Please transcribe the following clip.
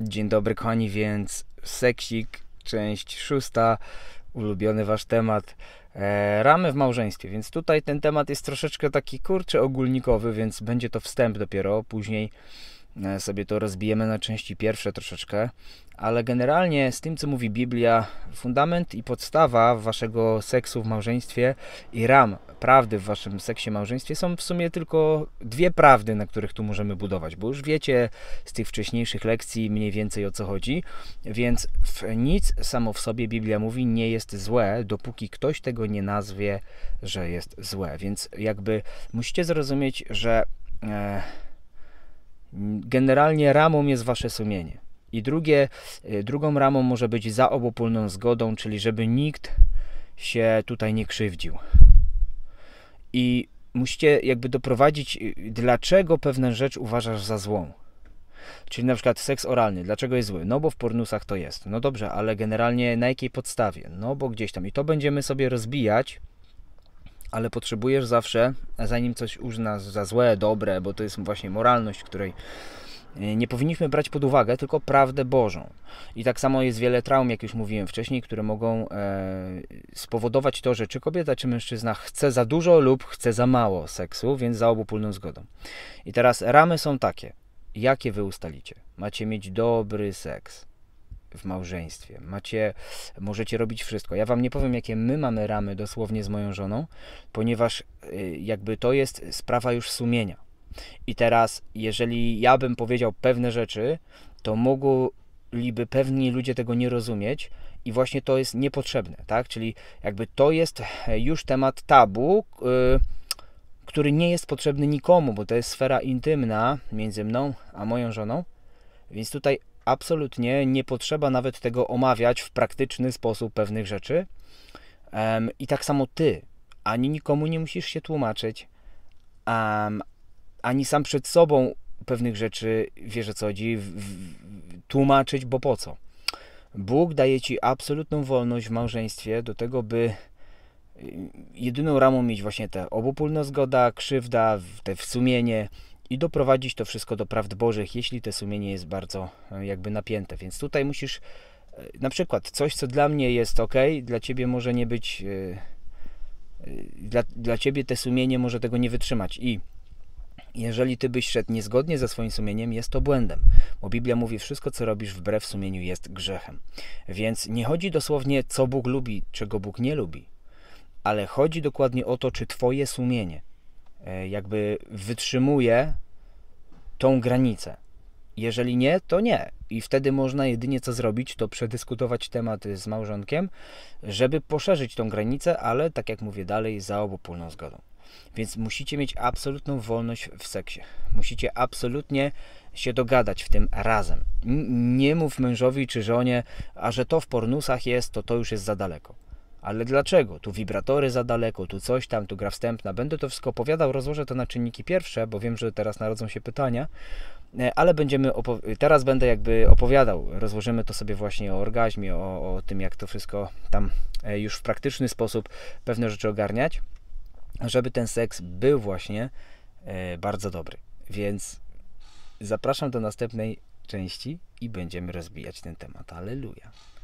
Dzień dobry kochani, więc seksik, część szósta, ulubiony wasz temat, e, ramy w małżeństwie, więc tutaj ten temat jest troszeczkę taki kurczy ogólnikowy, więc będzie to wstęp dopiero, później E, sobie to rozbijemy na części pierwsze troszeczkę, ale generalnie z tym, co mówi Biblia, fundament i podstawa waszego seksu w małżeństwie i ram prawdy w waszym seksie małżeństwie są w sumie tylko dwie prawdy, na których tu możemy budować, bo już wiecie z tych wcześniejszych lekcji mniej więcej o co chodzi, więc nic samo w sobie Biblia mówi nie jest złe, dopóki ktoś tego nie nazwie, że jest złe, więc jakby musicie zrozumieć, że... E, Generalnie ramą jest wasze sumienie. I drugie, y, drugą ramą może być za obopólną zgodą, czyli żeby nikt się tutaj nie krzywdził. I musicie jakby doprowadzić, y, dlaczego pewną rzecz uważasz za złą. Czyli na przykład seks oralny, dlaczego jest zły? No bo w pornusach to jest. No dobrze, ale generalnie na jakiej podstawie? No bo gdzieś tam. I to będziemy sobie rozbijać ale potrzebujesz zawsze, zanim coś uznasz za złe, dobre, bo to jest właśnie moralność, której e, nie powinniśmy brać pod uwagę, tylko prawdę Bożą. I tak samo jest wiele traum, jak już mówiłem wcześniej, które mogą e, spowodować to, że czy kobieta, czy mężczyzna chce za dużo lub chce za mało seksu, więc za obopólną zgodą. I teraz ramy są takie. Jakie wy ustalicie? Macie mieć dobry seks w małżeństwie. Macie, możecie robić wszystko. Ja wam nie powiem, jakie my mamy ramy dosłownie z moją żoną, ponieważ y, jakby to jest sprawa już sumienia. I teraz, jeżeli ja bym powiedział pewne rzeczy, to mogliby pewni ludzie tego nie rozumieć i właśnie to jest niepotrzebne, tak? Czyli jakby to jest e, już temat tabu. Yy, który nie jest potrzebny nikomu, bo to jest sfera intymna między mną a moją żoną. Więc tutaj absolutnie nie potrzeba nawet tego omawiać w praktyczny sposób pewnych rzeczy. I tak samo ty, ani nikomu nie musisz się tłumaczyć, ani sam przed sobą pewnych rzeczy, wiesz o co chodzi, tłumaczyć, bo po co? Bóg daje ci absolutną wolność w małżeństwie do tego, by y, jedyną ramą mieć właśnie te obopólna zgoda, krzywda, te w sumienie, i doprowadzić to wszystko do prawd Bożych, jeśli te sumienie jest bardzo e, jakby napięte. Więc tutaj musisz e, na przykład coś, co dla mnie jest ok, dla ciebie może nie być. E, dla, dla ciebie te sumienie może tego nie wytrzymać. I jeżeli ty byś szedł niezgodnie ze swoim sumieniem, jest to błędem, bo Biblia mówi, wszystko co robisz wbrew sumieniu jest grzechem. Więc nie chodzi dosłownie, co Bóg lubi, czego Bóg nie lubi, ale chodzi dokładnie o to, czy twoje sumienie E, jakby wytrzymuje tą granicę. Jeżeli nie, to nie. I wtedy można jedynie co zrobić, to przedyskutować temat z małżonkiem, żeby poszerzyć tą granicę, ale tak jak mówię dalej, za obopólną zgodą. Więc musicie mieć absolutną wolność w seksie. Musicie absolutnie się dogadać w tym razem. Nie mów mężowi czy żonie, a że to w pornusach jest, to to już jest za daleko ale dlaczego? Tu wibratory za daleko, tu coś tam, tu gra wstępna. Będę to wszystko opowiadał, rozłożę to na czynniki pierwsze, bo wiem, że teraz narodzą się pytania, e, ale będziemy teraz będę jakby opowiadał, rozłożymy to sobie właśnie o orgazmie, o, o tym, jak to wszystko tam e, już w praktyczny sposób pewne rzeczy ogarniać, żeby ten seks był właśnie e, bardzo dobry. Więc zapraszam do następnej części i będziemy rozbijać ten temat. Aleluja.